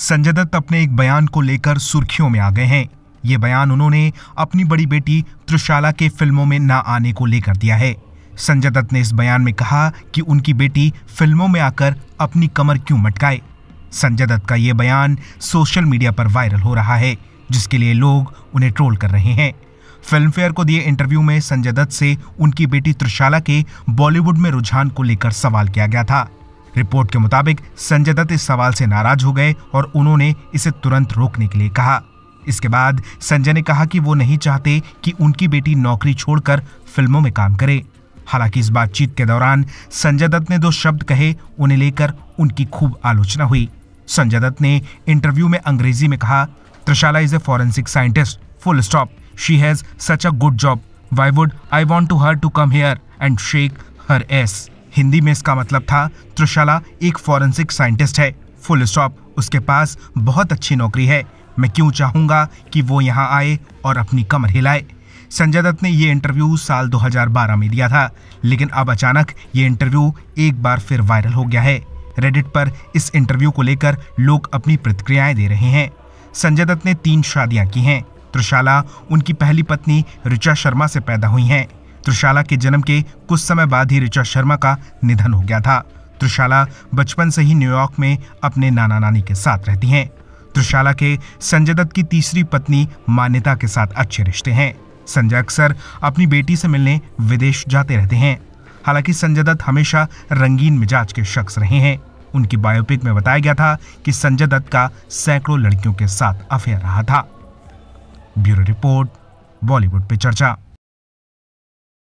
संजय दत्त अपने एक बयान को लेकर सुर्खियों में आ गए हैं ये बयान उन्होंने अपनी बड़ी बेटी त्रिशाला के फिल्मों में न आने को लेकर दिया है संजय दत्त ने इस बयान में कहा कि उनकी बेटी फिल्मों में आकर अपनी कमर क्यों मटकाए संजय दत्त का ये बयान सोशल मीडिया पर वायरल हो रहा है जिसके लिए लोग उन्हें ट्रोल कर रहे हैं फिल्मफेयर को दिए इंटरव्यू में संजय दत्त से उनकी बेटी त्रिशाला के बॉलीवुड में रुझान को लेकर सवाल किया गया था रिपोर्ट के मुताबिक संजय दत्त इस सवाल से नाराज हो गए और उन्होंने इसे तुरंत रोकने के लिए कहा इसके बाद संजय ने कहा कि वो नहीं चाहते कि उनकी बेटी नौकरी छोड़कर फिल्मों में काम करे हालांकि इस बातचीत के दौरान संजय दत्त ने दो शब्द कहे उन्हें लेकर उनकी खूब आलोचना हुई संजय दत्त ने इंटरव्यू में अंग्रेजी में कहा Trishala is a forensic scientist full stop she has such a good job why would I want to her to come here and shake her as Hindi में इसका मतलब था त्रिशाला एक फॉरेंसिक साइंटिस्ट है फुल स्टॉप उसके पास बहुत अच्छी नौकरी है मैं क्यों चाहूंगा कि वो यहाँ आए और अपनी कमर हिलाए संजय दत्त ने ये इंटरव्यू साल 2012 में दिया था लेकिन अब अचानक ये इंटरव्यू एक बार फिर वायरल हो गया है रेडिट पर इस इंटरव्यू को लेकर लोग अपनी प्रतिक्रियाएं दे रहे हैं संजय दत्त ने तीन शादियां की हैं त्रिशाला उनकी पहली पत्नी ऋचा शर्मा से पैदा हुई हैं त्रिशाला के जन्म के कुछ समय बाद ही ऋचा शर्मा का निधन हो गया था त्रिशाला बचपन से ही न्यूयॉर्क में अपने नाना नानी के साथ रहती हैं त्रिशाला के संजय दत्त की तीसरी पत्नी मान्यता के साथ अच्छे रिश्ते हैं संजय अक्सर अपनी बेटी से मिलने विदेश जाते रहते हैं हालांकि संजय दत्त हमेशा रंगीन मिजाज के शख्स रहे हैं उनकी बायोपिक में बताया गया था कि संजय दत्त का सैकड़ों लड़कियों के साथ अफेयर रहा था ब्यूरो रिपोर्ट बॉलीवुड पे चर्चा